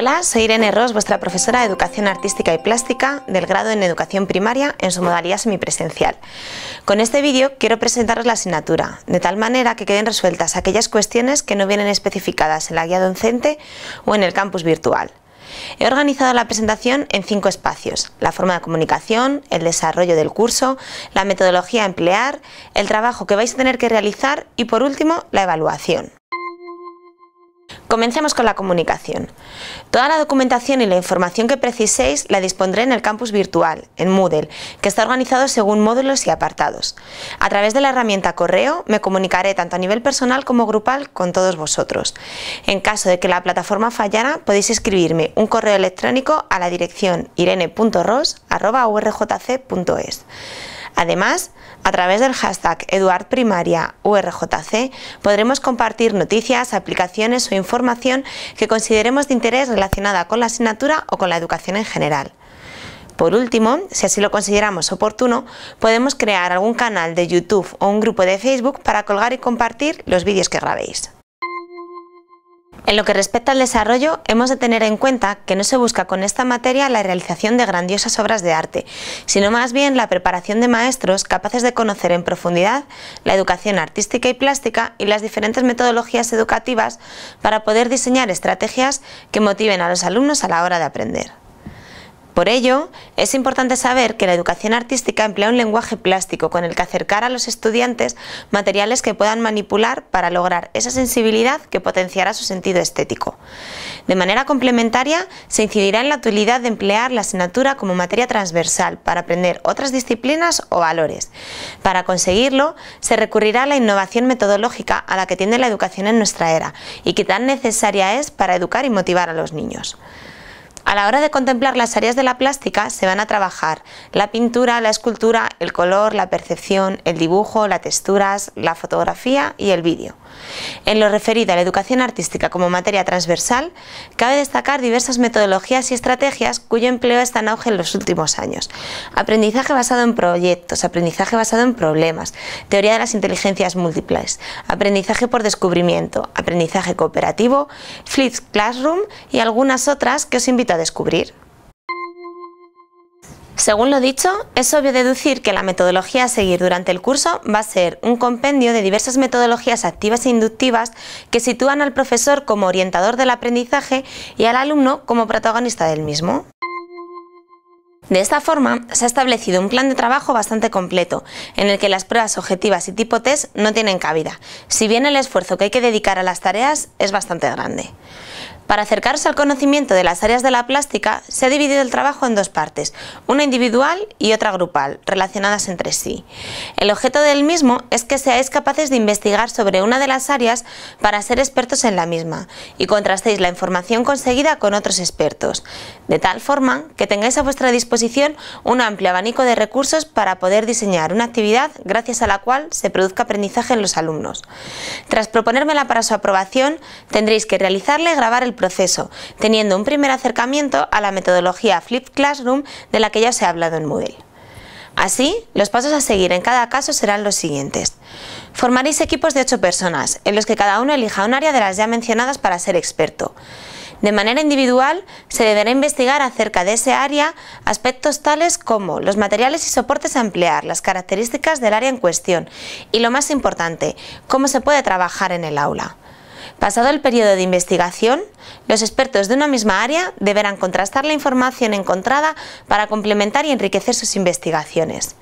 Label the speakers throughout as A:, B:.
A: Hola, soy Irene Ross, vuestra profesora de Educación Artística y Plástica del grado en Educación Primaria en su modalidad semipresencial. Con este vídeo quiero presentaros la asignatura, de tal manera que queden resueltas aquellas cuestiones que no vienen especificadas en la guía docente o en el campus virtual. He organizado la presentación en cinco espacios, la forma de comunicación, el desarrollo del curso, la metodología a emplear, el trabajo que vais a tener que realizar y por último la evaluación. Comencemos con la comunicación. Toda la documentación y la información que preciséis la dispondré en el campus virtual, en Moodle, que está organizado según módulos y apartados. A través de la herramienta correo me comunicaré tanto a nivel personal como grupal con todos vosotros. En caso de que la plataforma fallara, podéis escribirme un correo electrónico a la dirección irene.ros.urjc.es. Además, a través del hashtag EduardPrimariaURJC podremos compartir noticias, aplicaciones o información que consideremos de interés relacionada con la asignatura o con la educación en general. Por último, si así lo consideramos oportuno, podemos crear algún canal de YouTube o un grupo de Facebook para colgar y compartir los vídeos que grabéis. En lo que respecta al desarrollo, hemos de tener en cuenta que no se busca con esta materia la realización de grandiosas obras de arte, sino más bien la preparación de maestros capaces de conocer en profundidad la educación artística y plástica y las diferentes metodologías educativas para poder diseñar estrategias que motiven a los alumnos a la hora de aprender. Por ello, es importante saber que la educación artística emplea un lenguaje plástico con el que acercar a los estudiantes materiales que puedan manipular para lograr esa sensibilidad que potenciará su sentido estético. De manera complementaria, se incidirá en la utilidad de emplear la asignatura como materia transversal para aprender otras disciplinas o valores. Para conseguirlo, se recurrirá a la innovación metodológica a la que tiende la educación en nuestra era y que tan necesaria es para educar y motivar a los niños. A la hora de contemplar las áreas de la plástica se van a trabajar la pintura, la escultura, el color, la percepción, el dibujo, las texturas, la fotografía y el vídeo. En lo referido a la educación artística como materia transversal, cabe destacar diversas metodologías y estrategias cuyo empleo está en auge en los últimos años. Aprendizaje basado en proyectos, aprendizaje basado en problemas, teoría de las inteligencias múltiples, aprendizaje por descubrimiento, aprendizaje cooperativo, flipped Classroom y algunas otras que os invito a descubrir? Según lo dicho, es obvio deducir que la metodología a seguir durante el curso va a ser un compendio de diversas metodologías activas e inductivas que sitúan al profesor como orientador del aprendizaje y al alumno como protagonista del mismo. De esta forma, se ha establecido un plan de trabajo bastante completo, en el que las pruebas objetivas y tipo test no tienen cabida, si bien el esfuerzo que hay que dedicar a las tareas es bastante grande. Para acercarse al conocimiento de las áreas de la plástica, se ha dividido el trabajo en dos partes, una individual y otra grupal, relacionadas entre sí. El objeto del mismo es que seáis capaces de investigar sobre una de las áreas para ser expertos en la misma y contrastéis la información conseguida con otros expertos, de tal forma que tengáis a vuestra disposición un amplio abanico de recursos para poder diseñar una actividad gracias a la cual se produzca aprendizaje en los alumnos. Tras proponérmela para su aprobación, tendréis que realizarle y grabar el proceso, teniendo un primer acercamiento a la metodología Flip Classroom de la que ya se ha hablado en Moodle. Así, los pasos a seguir en cada caso serán los siguientes. Formaréis equipos de ocho personas, en los que cada uno elija un área de las ya mencionadas para ser experto. De manera individual, se deberá investigar acerca de ese área aspectos tales como los materiales y soportes a emplear, las características del área en cuestión y, lo más importante, cómo se puede trabajar en el aula. Pasado el periodo de investigación, los expertos de una misma área deberán contrastar la información encontrada para complementar y enriquecer sus investigaciones.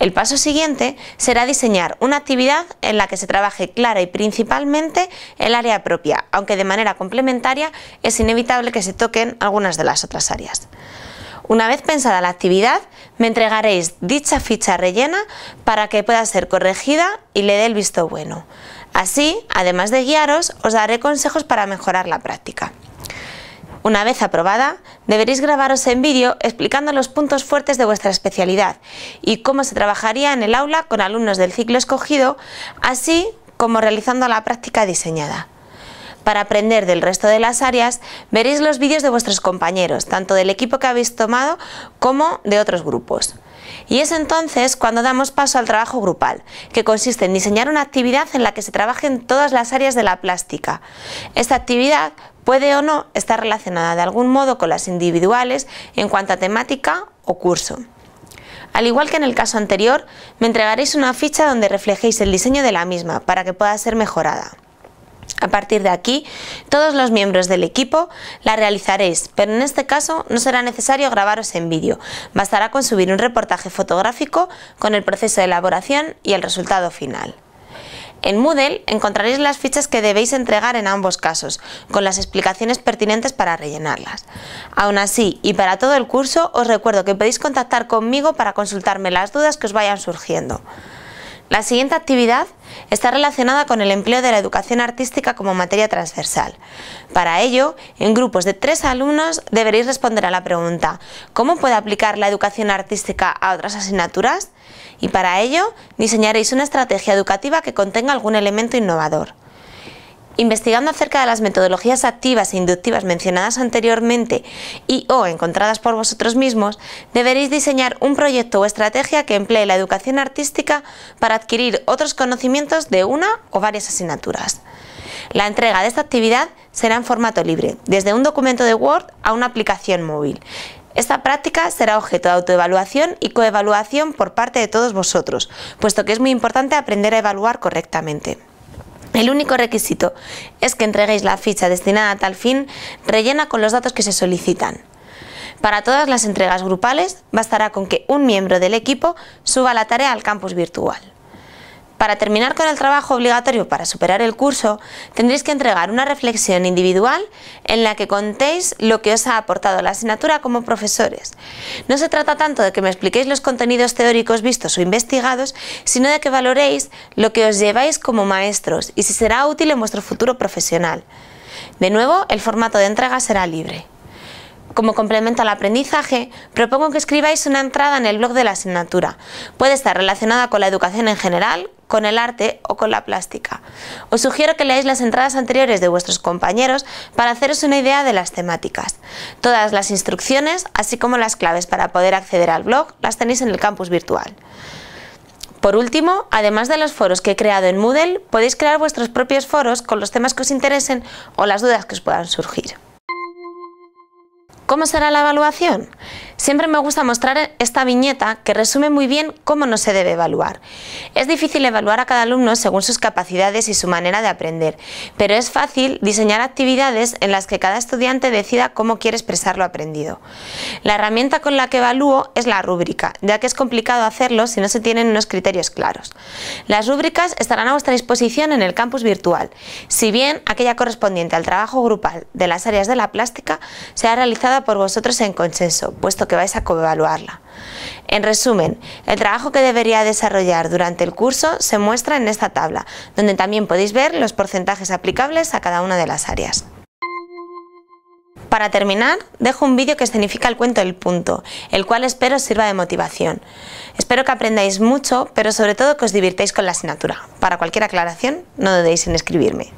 A: El paso siguiente será diseñar una actividad en la que se trabaje clara y principalmente el área propia, aunque de manera complementaria es inevitable que se toquen algunas de las otras áreas. Una vez pensada la actividad, me entregaréis dicha ficha rellena para que pueda ser corregida y le dé el visto bueno. Así, además de guiaros, os daré consejos para mejorar la práctica. Una vez aprobada, deberéis grabaros en vídeo explicando los puntos fuertes de vuestra especialidad y cómo se trabajaría en el aula con alumnos del ciclo escogido, así como realizando la práctica diseñada. Para aprender del resto de las áreas, veréis los vídeos de vuestros compañeros, tanto del equipo que habéis tomado como de otros grupos. Y es entonces cuando damos paso al trabajo grupal, que consiste en diseñar una actividad en la que se trabajen todas las áreas de la plástica. Esta actividad puede o no estar relacionada de algún modo con las individuales en cuanto a temática o curso. Al igual que en el caso anterior, me entregaréis una ficha donde reflejéis el diseño de la misma para que pueda ser mejorada. A partir de aquí, todos los miembros del equipo la realizaréis, pero en este caso no será necesario grabaros en vídeo, bastará con subir un reportaje fotográfico con el proceso de elaboración y el resultado final. En Moodle encontraréis las fichas que debéis entregar en ambos casos, con las explicaciones pertinentes para rellenarlas. Aún así, y para todo el curso, os recuerdo que podéis contactar conmigo para consultarme las dudas que os vayan surgiendo. La siguiente actividad está relacionada con el empleo de la educación artística como materia transversal. Para ello, en grupos de tres alumnos deberéis responder a la pregunta ¿Cómo puede aplicar la educación artística a otras asignaturas? Y para ello, diseñaréis una estrategia educativa que contenga algún elemento innovador investigando acerca de las metodologías activas e inductivas mencionadas anteriormente y o encontradas por vosotros mismos, deberéis diseñar un proyecto o estrategia que emplee la educación artística para adquirir otros conocimientos de una o varias asignaturas. La entrega de esta actividad será en formato libre, desde un documento de Word a una aplicación móvil. Esta práctica será objeto de autoevaluación y coevaluación por parte de todos vosotros, puesto que es muy importante aprender a evaluar correctamente. El único requisito es que entreguéis la ficha destinada a tal fin rellena con los datos que se solicitan. Para todas las entregas grupales bastará con que un miembro del equipo suba la tarea al campus virtual. Para terminar con el trabajo obligatorio para superar el curso, tendréis que entregar una reflexión individual en la que contéis lo que os ha aportado la asignatura como profesores. No se trata tanto de que me expliquéis los contenidos teóricos vistos o investigados, sino de que valoréis lo que os lleváis como maestros y si será útil en vuestro futuro profesional. De nuevo, el formato de entrega será libre. Como complemento al aprendizaje, propongo que escribáis una entrada en el blog de la asignatura. Puede estar relacionada con la educación en general, con el arte o con la plástica. Os sugiero que leáis las entradas anteriores de vuestros compañeros para haceros una idea de las temáticas. Todas las instrucciones, así como las claves para poder acceder al blog, las tenéis en el campus virtual. Por último, además de los foros que he creado en Moodle, podéis crear vuestros propios foros con los temas que os interesen o las dudas que os puedan surgir. ¿Cómo será la evaluación? Siempre me gusta mostrar esta viñeta que resume muy bien cómo no se debe evaluar. Es difícil evaluar a cada alumno según sus capacidades y su manera de aprender, pero es fácil diseñar actividades en las que cada estudiante decida cómo quiere expresar lo aprendido. La herramienta con la que evalúo es la rúbrica, ya que es complicado hacerlo si no se tienen unos criterios claros. Las rúbricas estarán a vuestra disposición en el campus virtual, si bien aquella correspondiente al trabajo grupal de las áreas de la plástica se ha realizado por vosotros en consenso, puesto que vais a coevaluarla. En resumen, el trabajo que debería desarrollar durante el curso se muestra en esta tabla, donde también podéis ver los porcentajes aplicables a cada una de las áreas. Para terminar, dejo un vídeo que significa el cuento del Punto, el cual espero sirva de motivación. Espero que aprendáis mucho, pero sobre todo que os divirtáis con la asignatura. Para cualquier aclaración, no dudéis en escribirme.